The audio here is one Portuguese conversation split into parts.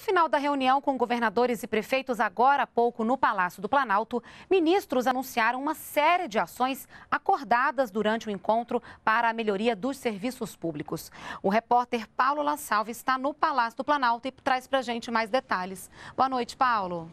No final da reunião com governadores e prefeitos, agora há pouco no Palácio do Planalto, ministros anunciaram uma série de ações acordadas durante o encontro para a melhoria dos serviços públicos. O repórter Paulo Lassalve está no Palácio do Planalto e traz para gente mais detalhes. Boa noite, Paulo.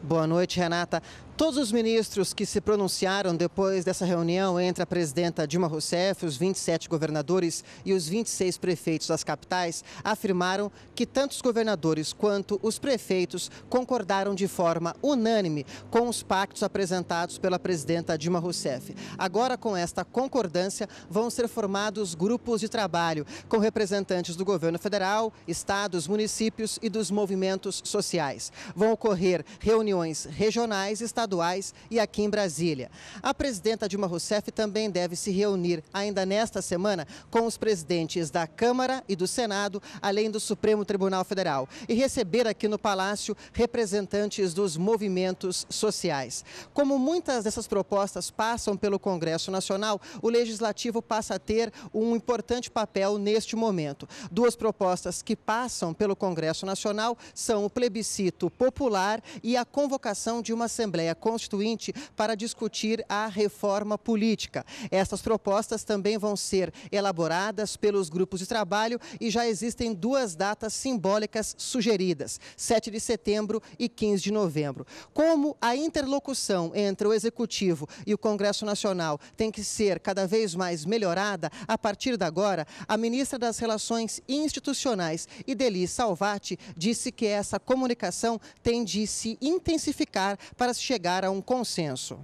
Boa noite, Renata. Todos os ministros que se pronunciaram depois dessa reunião entre a presidenta Dilma Rousseff, os 27 governadores e os 26 prefeitos das capitais afirmaram que tanto os governadores quanto os prefeitos concordaram de forma unânime com os pactos apresentados pela presidenta Dilma Rousseff. Agora, com esta concordância, vão ser formados grupos de trabalho com representantes do governo federal, estados, municípios e dos movimentos sociais. Vão ocorrer reuniões regionais estaduais estaduais e aqui em Brasília. A presidenta Dilma Rousseff também deve se reunir ainda nesta semana com os presidentes da Câmara e do Senado, além do Supremo Tribunal Federal, e receber aqui no Palácio representantes dos movimentos sociais. Como muitas dessas propostas passam pelo Congresso Nacional, o Legislativo passa a ter um importante papel neste momento. Duas propostas que passam pelo Congresso Nacional são o plebiscito popular e a convocação de uma Assembleia Constituinte para discutir a reforma política. Essas propostas também vão ser elaboradas pelos grupos de trabalho e já existem duas datas simbólicas sugeridas, 7 de setembro e 15 de novembro. Como a interlocução entre o Executivo e o Congresso Nacional tem que ser cada vez mais melhorada, a partir de agora, a ministra das Relações Institucionais, Ideli Salvati, disse que essa comunicação tem de se intensificar para se chegar chegar a um consenso.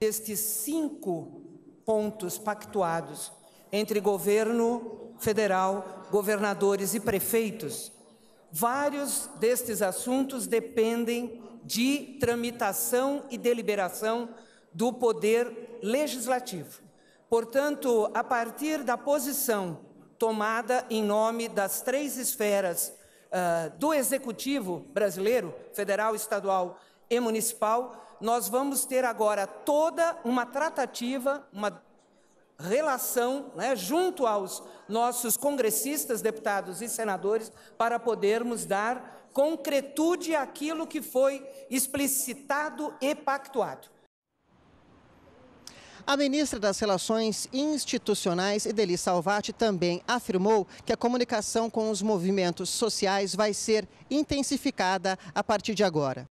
Estes cinco pontos pactuados entre governo federal, governadores e prefeitos, vários destes assuntos dependem de tramitação e deliberação do poder legislativo. Portanto, a partir da posição tomada em nome das três esferas uh, do executivo brasileiro, federal, estadual e municipal, nós vamos ter agora toda uma tratativa, uma relação, né, junto aos nossos congressistas, deputados e senadores, para podermos dar concretude àquilo que foi explicitado e pactuado. A ministra das Relações Institucionais, Edeli Salvati, também afirmou que a comunicação com os movimentos sociais vai ser intensificada a partir de agora.